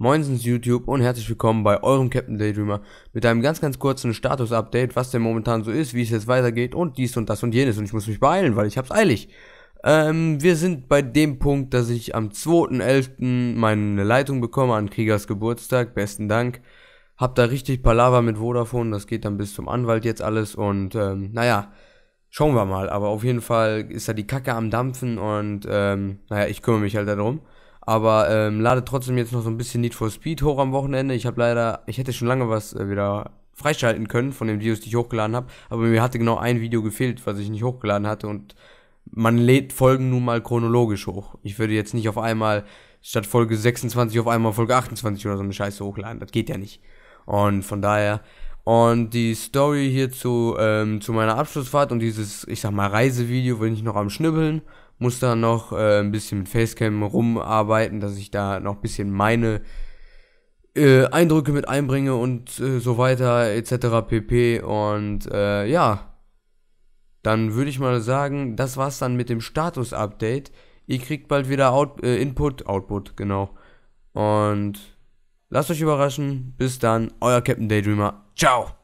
Moinsens YouTube und herzlich willkommen bei eurem Captain Daydreamer mit einem ganz, ganz kurzen Status-Update, was denn momentan so ist, wie es jetzt weitergeht und dies und das und jenes und ich muss mich beeilen, weil ich hab's eilig. Ähm, wir sind bei dem Punkt, dass ich am 2.11. meine Leitung bekomme an Kriegers Geburtstag, besten Dank. Hab da richtig Palaver mit Vodafone, das geht dann bis zum Anwalt jetzt alles und ähm, naja, schauen wir mal. Aber auf jeden Fall ist da die Kacke am Dampfen und ähm, naja, ich kümmere mich halt darum. Aber ähm, lade trotzdem jetzt noch so ein bisschen Need for Speed hoch am Wochenende. Ich habe leider, ich hätte schon lange was äh, wieder freischalten können von den Videos, die ich hochgeladen habe. Aber mir hatte genau ein Video gefehlt, was ich nicht hochgeladen hatte. Und man lädt Folgen nun mal chronologisch hoch. Ich würde jetzt nicht auf einmal statt Folge 26 auf einmal Folge 28 oder so eine Scheiße hochladen. Das geht ja nicht. Und von daher und die Story hier zu, ähm, zu meiner Abschlussfahrt und dieses, ich sag mal, Reisevideo bin ich noch am Schnibbeln. Muss da noch äh, ein bisschen mit Facecam rumarbeiten, dass ich da noch ein bisschen meine äh, Eindrücke mit einbringe und äh, so weiter, etc. pp. Und äh, ja, dann würde ich mal sagen, das war's dann mit dem Status-Update. Ihr kriegt bald wieder Out äh, Input, Output, genau. Und lasst euch überraschen. Bis dann, euer Captain Daydreamer. Ciao